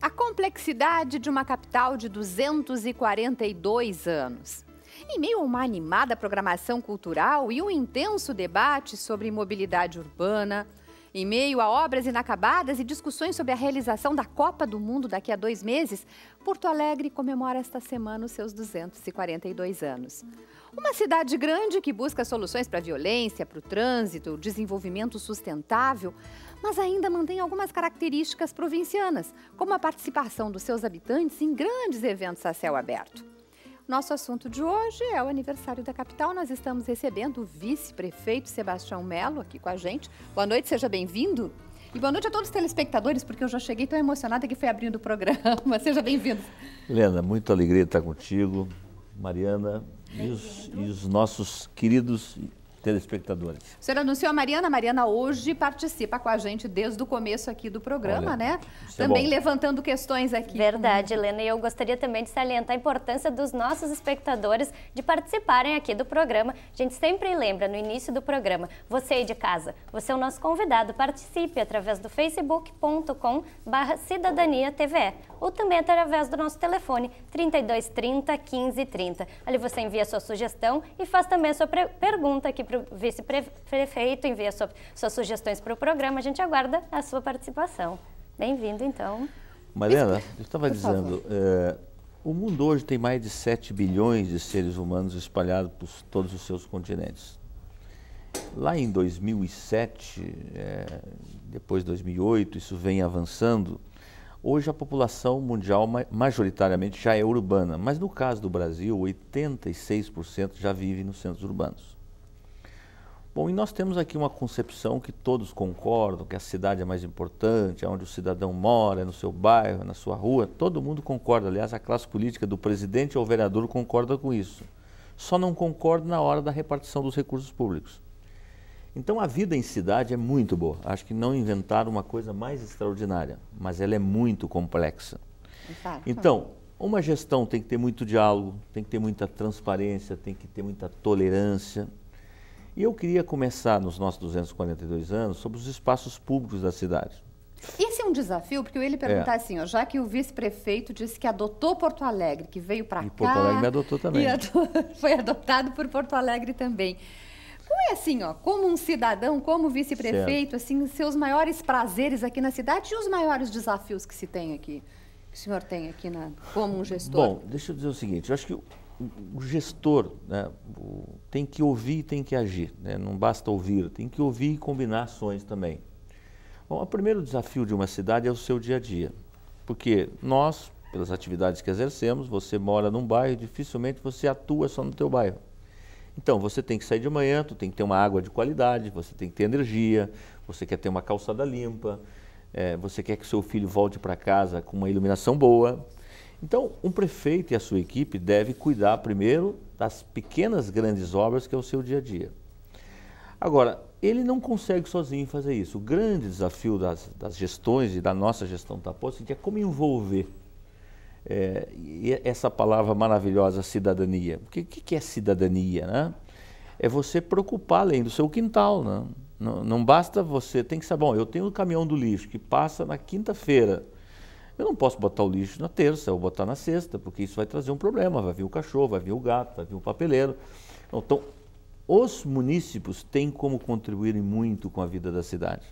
a complexidade de uma capital de 242 anos. Em meio a uma animada programação cultural e um intenso debate sobre mobilidade urbana, em meio a obras inacabadas e discussões sobre a realização da Copa do Mundo daqui a dois meses, Porto Alegre comemora esta semana os seus 242 anos. Uma cidade grande que busca soluções para a violência, para o trânsito, desenvolvimento sustentável, mas ainda mantém algumas características provincianas, como a participação dos seus habitantes em grandes eventos a céu aberto. Nosso assunto de hoje é o aniversário da capital. Nós estamos recebendo o vice-prefeito Sebastião Melo aqui com a gente. Boa noite, seja bem-vindo. E boa noite a todos os telespectadores, porque eu já cheguei tão emocionada que foi abrindo o programa. Seja bem-vindo. Helena, muita alegria estar contigo. Mariana, e os, e os nossos queridos telespectadores. O senhor anunciou a Mariana. A Mariana hoje participa com a gente desde o começo aqui do programa, Olha, né? É também é levantando questões aqui. Verdade, Helena. E eu gostaria também de salientar a importância dos nossos espectadores de participarem aqui do programa. A gente sempre lembra no início do programa, você aí de casa, você é o nosso convidado, participe através do facebook.com barra cidadania TV ou também através do nosso telefone 3230 1530. Ali você envia a sua sugestão e faz também a sua pergunta aqui para vice-prefeito, envia sua, suas sugestões para o programa. A gente aguarda a sua participação. Bem-vindo, então. Mariana, eu estava dizendo, é, o mundo hoje tem mais de 7 bilhões de seres humanos espalhados por todos os seus continentes. Lá em 2007, é, eh, depois de 2008, isso vem avançando. Hoje a população mundial majoritariamente já é urbana, mas no caso do Brasil, 86% já vive nos centros urbanos. Bom, e nós temos aqui uma concepção que todos concordam, que a cidade é mais importante, é onde o cidadão mora, é no seu bairro, é na sua rua, todo mundo concorda. Aliás, a classe política do presidente ou vereador concorda com isso. Só não concorda na hora da repartição dos recursos públicos. Então a vida em cidade é muito boa. Acho que não inventaram uma coisa mais extraordinária, mas ela é muito complexa. Então, uma gestão tem que ter muito diálogo, tem que ter muita transparência, tem que ter muita tolerância e eu queria começar nos nossos 242 anos sobre os espaços públicos da cidade. Esse é um desafio, porque eu ia lhe perguntar é. assim, ó, já que o vice-prefeito disse que adotou Porto Alegre, que veio para cá... E Porto Alegre me adotou também. foi adotado por Porto Alegre também. Como é assim, ó, como um cidadão, como vice-prefeito, assim, seus maiores prazeres aqui na cidade e os maiores desafios que se tem aqui, que o senhor tem aqui na, como um gestor? Bom, deixa eu dizer o seguinte, eu acho que o gestor né, tem que ouvir e tem que agir. Né? Não basta ouvir, tem que ouvir e combinar ações também. Bom, o primeiro desafio de uma cidade é o seu dia a dia. Porque nós, pelas atividades que exercemos, você mora num bairro, dificilmente você atua só no teu bairro. Então, você tem que sair de manhã, tu tem que ter uma água de qualidade, você tem que ter energia, você quer ter uma calçada limpa, é, você quer que seu filho volte para casa com uma iluminação boa. Então, um prefeito e a sua equipe deve cuidar primeiro das pequenas grandes obras que é o seu dia a dia. Agora, ele não consegue sozinho fazer isso. O grande desafio das, das gestões e da nossa gestão da posse é, é como envolver é, é, essa palavra maravilhosa, cidadania. O que, que é cidadania? Né? É você preocupar além do seu quintal. Né? Não, não basta você, tem que saber, bom, eu tenho o um caminhão do lixo que passa na quinta-feira eu não posso botar o lixo na terça, ou botar na sexta, porque isso vai trazer um problema. Vai vir o cachorro, vai vir o gato, vai vir o papeleiro. Então, os munícipes têm como contribuir muito com a vida da cidade.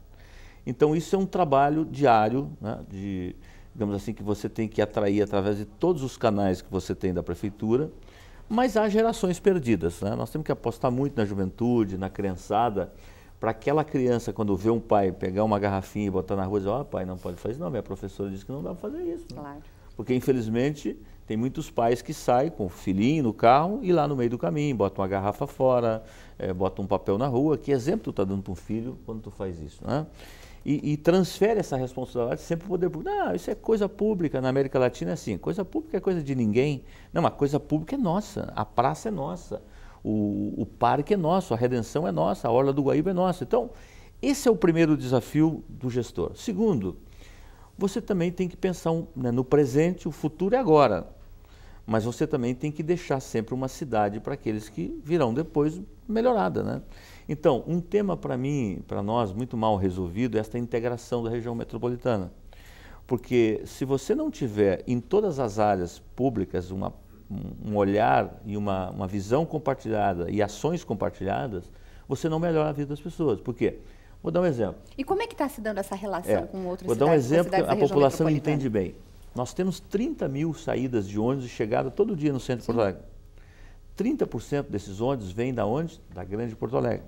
Então, isso é um trabalho diário, né, de, digamos assim, que você tem que atrair através de todos os canais que você tem da prefeitura. Mas há gerações perdidas. Né? Nós temos que apostar muito na juventude, na criançada para aquela criança, quando vê um pai pegar uma garrafinha e botar na rua, dizer, ó oh, pai, não pode fazer isso. Não, minha professora disse que não dá para fazer isso. Né? Claro. Porque, infelizmente, tem muitos pais que saem com o filhinho no carro e lá no meio do caminho, botam uma garrafa fora, é, botam um papel na rua. Que exemplo tu está dando para um filho quando tu faz isso, né? E, e transfere essa responsabilidade sempre para o poder público. Não, isso é coisa pública. Na América Latina é assim, coisa pública é coisa de ninguém. Não, a coisa pública é nossa, a praça é nossa o, o parque é nosso, a redenção é nossa, a orla do Guaíba é nossa. Então, esse é o primeiro desafio do gestor. Segundo, você também tem que pensar né, no presente, o futuro é agora. Mas você também tem que deixar sempre uma cidade para aqueles que virão depois melhorada. Né? Então, um tema para mim, para nós, muito mal resolvido é esta integração da região metropolitana. Porque se você não tiver em todas as áreas públicas uma um olhar e uma, uma visão compartilhada e ações compartilhadas, você não melhora a vida das pessoas. Por quê? Vou dar um exemplo. E como é que está se dando essa relação é, com outras cidades? Vou dar um exemplo que a população entende bem. Nós temos 30 mil saídas de ônibus e chegada todo dia no centro Sim. de Porto Alegre. 30% desses ônibus vêm da onde? Da grande Porto Alegre.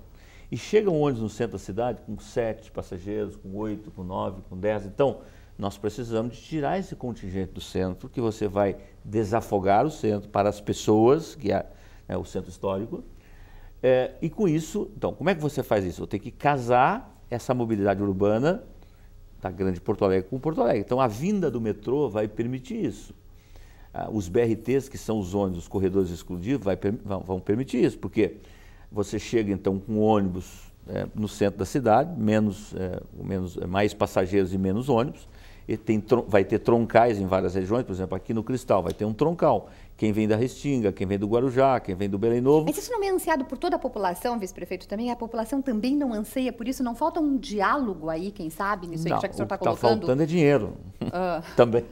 E chegam ônibus no centro da cidade com 7 passageiros, com 8, com 9, com 10. Então, nós precisamos de tirar esse contingente do centro, que você vai desafogar o centro para as pessoas, que é, é o centro histórico. É, e com isso, então, como é que você faz isso? Eu tenho que casar essa mobilidade urbana da Grande Porto Alegre com Porto Alegre. Então, a vinda do metrô vai permitir isso. Ah, os BRTs, que são os ônibus, os corredores exclusivos, vai, vão, vão permitir isso, porque você chega, então, com ônibus é, no centro da cidade, menos, é, menos, mais passageiros e menos ônibus, e tem, vai ter troncais em várias regiões, por exemplo, aqui no Cristal vai ter um troncal. Quem vem da Restinga, quem vem do Guarujá, quem vem do Belém Novo. Mas isso não é ansiado por toda a população, vice-prefeito, também? A população também não anseia por isso? Não falta um diálogo aí, quem sabe, nisso não, aí, já que o senhor está tá colocando? Não, está faltando é dinheiro ah. também.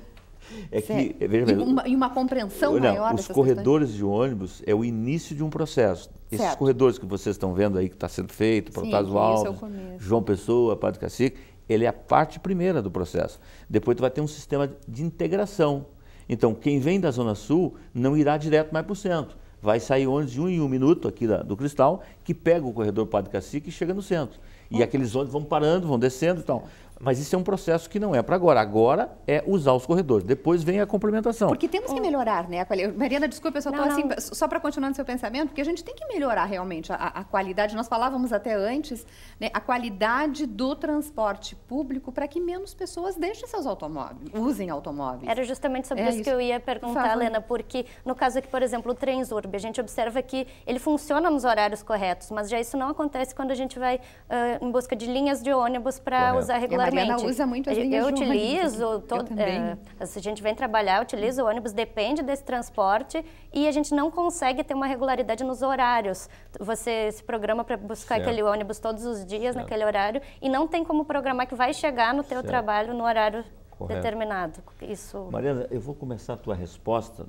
É que, veja e, uma, e uma compreensão não, maior Os corredores questões. de ônibus é o início de um processo. Certo. Esses corredores que vocês estão vendo aí, que está sendo feito, Protásio é Alves, João Pessoa, Padre Cacique, ele é a parte primeira do processo. Depois tu vai ter um sistema de integração. Então, quem vem da Zona Sul não irá direto mais para o centro. Vai sair ônibus de um em um minuto aqui da, do Cristal, que pega o corredor Padre Cacique e chega no centro. E aqueles ônibus vão parando, vão descendo e então. tal. Mas isso é um processo que não é para agora. Agora é usar os corredores. Depois vem a complementação. Porque temos que oh. melhorar, né? É? Mariana, desculpa, eu só estou assim, só para continuar no seu pensamento, porque a gente tem que melhorar realmente a, a qualidade. Nós falávamos até antes, né? A qualidade do transporte público para que menos pessoas deixem seus automóveis, usem automóveis. Era justamente sobre é isso, que eu ia perguntar, Lena Helena, porque no caso aqui, por exemplo, o Transurb, a gente observa que ele funciona nos horários corretos, mas já isso não acontece quando a gente vai uh, em busca de linhas de ônibus para usar regularmente. E a usa muito as linhas eu de ônibus. Utilizo, todo. É, eu utilizo, a gente vem trabalhar, utiliza o ônibus, depende desse transporte e a gente não consegue ter uma regularidade nos horários. Você se programa para buscar certo. aquele ônibus todos os dias certo. naquele horário e não tem como programar que vai chegar no teu certo. trabalho no horário Correto. determinado. Isso. Mariana, eu vou começar a tua resposta.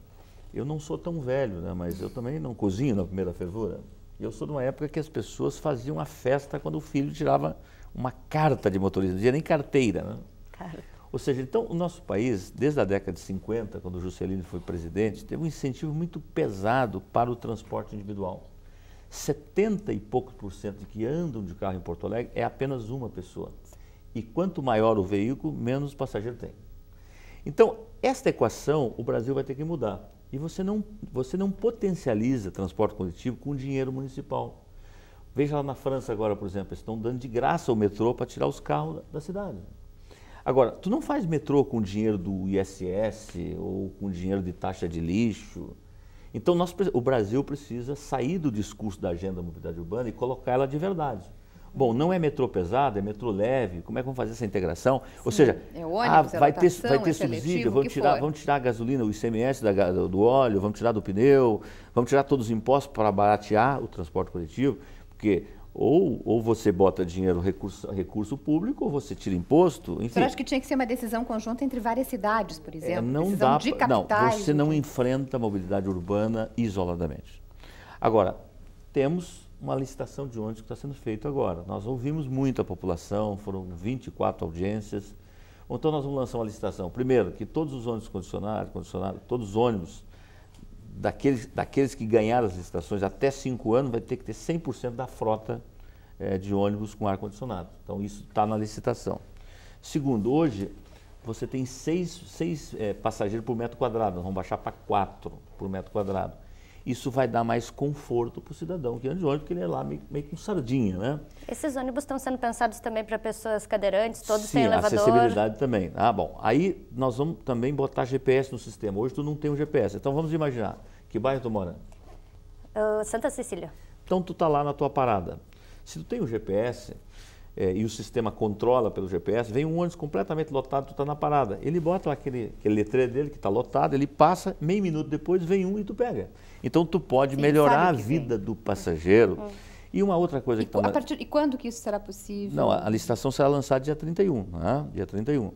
Eu não sou tão velho, né? mas eu também não cozinho na primeira fervura. E eu sou de uma época que as pessoas faziam uma festa quando o filho tirava uma carta de motorista, não dizia nem carteira. Né? Carta. Ou seja, então o nosso país, desde a década de 50, quando o Juscelino foi presidente, teve um incentivo muito pesado para o transporte individual. 70 e poucos por cento de que andam de carro em Porto Alegre é apenas uma pessoa. E quanto maior o veículo, menos passageiro tem. Então, esta equação o Brasil vai ter que mudar. E você não, você não potencializa transporte coletivo com dinheiro municipal. Veja lá na França agora, por exemplo, eles estão dando de graça o metrô para tirar os carros da, da cidade. Agora, tu não faz metrô com dinheiro do ISS ou com dinheiro de taxa de lixo. Então, nós, o Brasil precisa sair do discurso da agenda da mobilidade urbana e colocar ela de verdade. Bom, não é metrô pesado, é metrô leve, como é que vão fazer essa integração? Sim, Ou seja, é ônibus, ah, vai, ter, vai ter é subsídio, Vamos tirar, vamos tirar a gasolina, o ICMS da, do óleo, vamos tirar do pneu, vamos tirar todos os impostos para baratear o transporte coletivo, porque ou, ou você bota dinheiro, recurso, recurso público, ou você tira imposto, enfim. Eu acho que tinha que ser uma decisão conjunta entre várias cidades, por é, exemplo. É, não decisão dá de capitais, Não, você não enfrenta a mobilidade urbana isoladamente. Agora, temos uma licitação de ônibus que está sendo feita agora. Nós ouvimos muito a população, foram 24 audiências. Então nós vamos lançar uma licitação. Primeiro, que todos os ônibus condicionados, condicionado, todos os ônibus daqueles, daqueles que ganharam as licitações até 5 anos vai ter que ter 100% da frota é, de ônibus com ar-condicionado. Então isso está na licitação. Segundo, hoje você tem 6 seis, seis, é, passageiros por metro quadrado, nós vamos baixar para 4 por metro quadrado isso vai dar mais conforto para o cidadão que anda de ônibus, porque ele é lá meio, meio com sardinha, né? Esses ônibus estão sendo pensados também para pessoas cadeirantes, todos Sim, têm elevador? Sim, acessibilidade também. Ah, bom. Aí nós vamos também botar GPS no sistema. Hoje tu não tem um GPS. Então vamos imaginar, que bairro tu mora? Uh, Santa Cecília. Então tu tá lá na tua parada. Se tu tem um GPS, é, e o sistema controla pelo GPS, vem um ônibus completamente lotado, tu está na parada. Ele bota lá aquele, aquele letreiro dele que está lotado, ele passa, meio minuto depois vem um e tu pega. Então tu pode Sim, melhorar a vida vem. do passageiro. É. E uma outra coisa e, que... Tá partir, e quando que isso será possível? Não, a, a licitação será lançada dia 31, né? dia 31.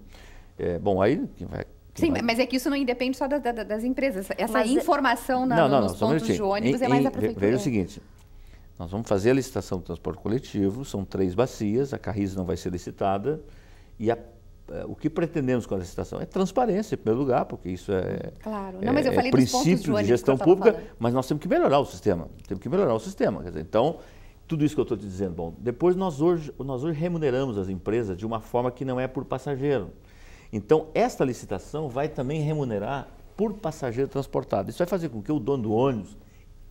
É, bom, aí quem vai Sim, mas é que isso não independe só da, da, das empresas. Essa mas, é- informação na, não, não, nos não, pontos de ônibus é em, é mais aprofundada. Veja o seguinte, nós vamos fazer a licitação do transporte coletivo, são três bacias, a Carris não vai ser licitada, e a, é, o que pretendemos com a licitação é transparência, em primeiro lugar, porque isso é, claro. É, não, mas eu é falei é princípio de gestão pública, falando. mas nós temos que melhorar o sistema, temos que melhorar o sistema. Dizer, então, tudo isso que eu estou te dizendo, bom, depois nós hoje, nós hoje remuneramos as empresas de uma forma que não é por passageiro. Então, esta licitação vai também remunerar por passageiro transportado. Isso vai fazer com que o dono do ônibus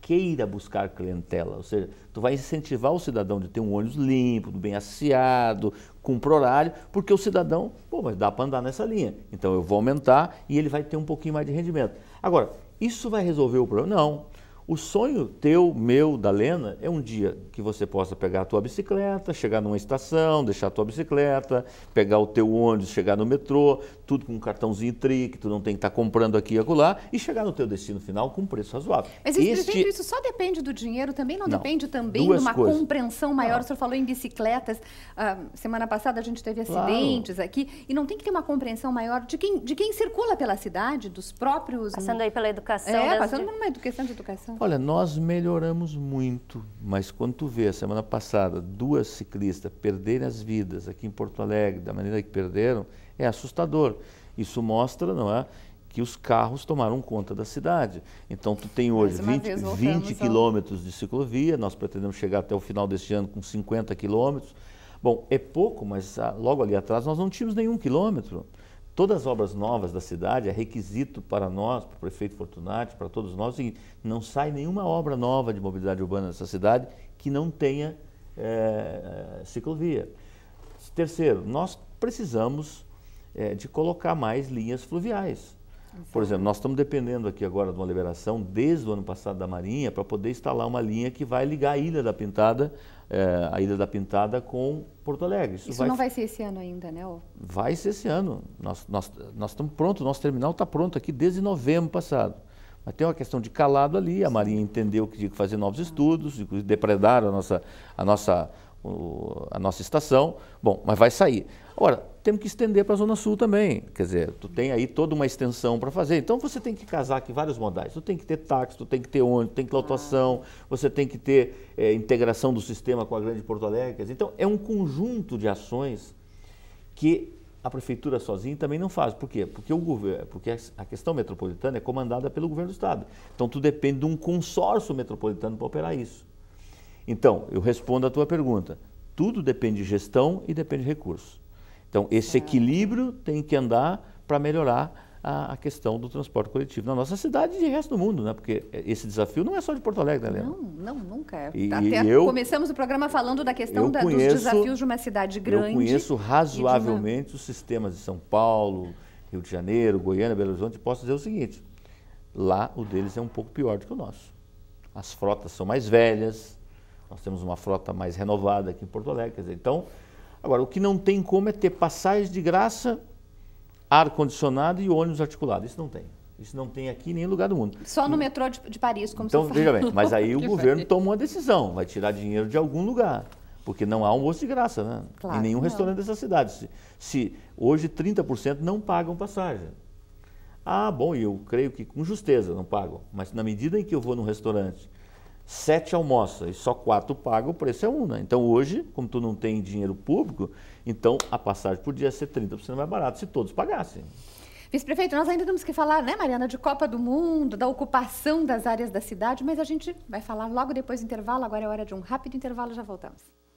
queira buscar clientela, ou seja, tu vai incentivar o cidadão de ter um ônibus limpo, bem asseado, cumpre horário, porque o cidadão, pô, mas dá para andar nessa linha, então eu vou aumentar e ele vai ter um pouquinho mais de rendimento. Agora, isso vai resolver o problema? Não. O sonho teu, meu, da Lena, é um dia que você possa pegar a tua bicicleta, chegar numa estação, deixar a tua bicicleta, pegar o teu ônibus, chegar no metrô, tudo com um cartãozinho tri, que tu não tem que estar tá comprando aqui e acolá, e chegar no teu destino final com um preço razoável. Mas este... isso só depende do dinheiro também? Não, não. depende também Duas de uma coisas. compreensão maior? Ah. O senhor falou em bicicletas, ah, semana passada a gente teve acidentes claro. aqui, e não tem que ter uma compreensão maior de quem, de quem circula pela cidade, dos próprios... Passando aí pela educação. É, passando por uma educação de educação. Olha, nós melhoramos muito, mas quando tu vê, semana passada, duas ciclistas perderem as vidas aqui em Porto Alegre, da maneira que perderam, é assustador. Isso mostra, não é? que os carros tomaram conta da cidade. Então, tu tem hoje 20, 20 quilômetros de ciclovia, nós pretendemos chegar até o final deste ano com 50 quilômetros. Bom, é pouco, mas ah, logo ali atrás nós não tínhamos nenhum quilômetro. Todas as obras novas da cidade é requisito para nós, para o prefeito Fortunati, para todos nós, é e não sai nenhuma obra nova de mobilidade urbana nessa cidade que não tenha é, ciclovia. Terceiro, nós precisamos é, de colocar mais linhas fluviais. Por exemplo, nós estamos dependendo aqui agora de uma liberação desde o ano passado da Marinha para poder instalar uma linha que vai ligar a Ilha da Pintada, é, a Ilha da Pintada com Porto Alegre. Isso, Isso vai... não vai ser esse ano ainda, né? Vai ser esse ano. Nós, nós, nós estamos prontos, nosso terminal está pronto aqui desde novembro passado. Mas tem uma questão de calado ali, a Marinha entendeu que tinha que fazer novos estudos, depredaram a nossa, a nossa o, a nossa estação. Bom, mas vai sair. Agora temos que estender para a Zona Sul também. Quer dizer, tu tem aí toda uma extensão para fazer. Então você tem que casar aqui vários modais. Tu tem que ter táxi, tu tem que ter ônibus, tem que ter lotação, você tem que ter é, integração do sistema com a Grande Porto Alegre. Então é um conjunto de ações que a prefeitura sozinha também não faz. Por quê? Porque, o governo, porque a questão metropolitana é comandada pelo governo do Estado. Então, tu depende de um consórcio metropolitano para operar isso. Então, eu respondo à tua pergunta. Tudo depende de gestão e depende de recursos. Então, esse ah. equilíbrio tem que andar para melhorar a, a, questão do transporte coletivo na nossa cidade e no resto do mundo, né? Porque eh, esse desafio não é só de Porto Alegre, né, Helena? Não, não, nunca é. E, Até eu, começamos o programa falando da questão da, conheço, dos desafios de uma cidade grande. Eu conheço razoavelmente uma... os sistemas de São Paulo, Rio de Janeiro, Goiânia, Belo Horizonte. Posso dizer o seguinte: lá o deles é um pouco pior do que o nosso. As frotas são mais velhas, nós temos uma frota mais renovada aqui em Porto Alegre. Dizer, então, agora, o que não tem como é ter passagem de graça, ar-condicionado e ônibus articulado. Isso não tem. Isso não tem aqui em nenhum lugar do mundo. Só no e, metrô de, de, Paris, como então, você falou. Então, veja bem, mas aí o governo tomou uma decisão, vai tirar dinheiro de algum lugar, porque não há almoço de graça, né? Claro em nenhum restaurante dessa cidade. Se, se hoje 30% não pagam passagem. Ah, bom, eu creio que com justeza não pagam, mas na medida em que eu vou num restaurante sete almoça e só quatro pagam, o preço é um, né? Então hoje, como tu não tem dinheiro público, então a passagem podia é ser 30% mais barata se todos pagassem. Vice-prefeito, nós ainda temos que falar, né, Mariana, de Copa do Mundo, da ocupação das áreas da cidade, mas a gente vai falar logo depois do intervalo. Agora é hora de um rápido intervalo, já voltamos.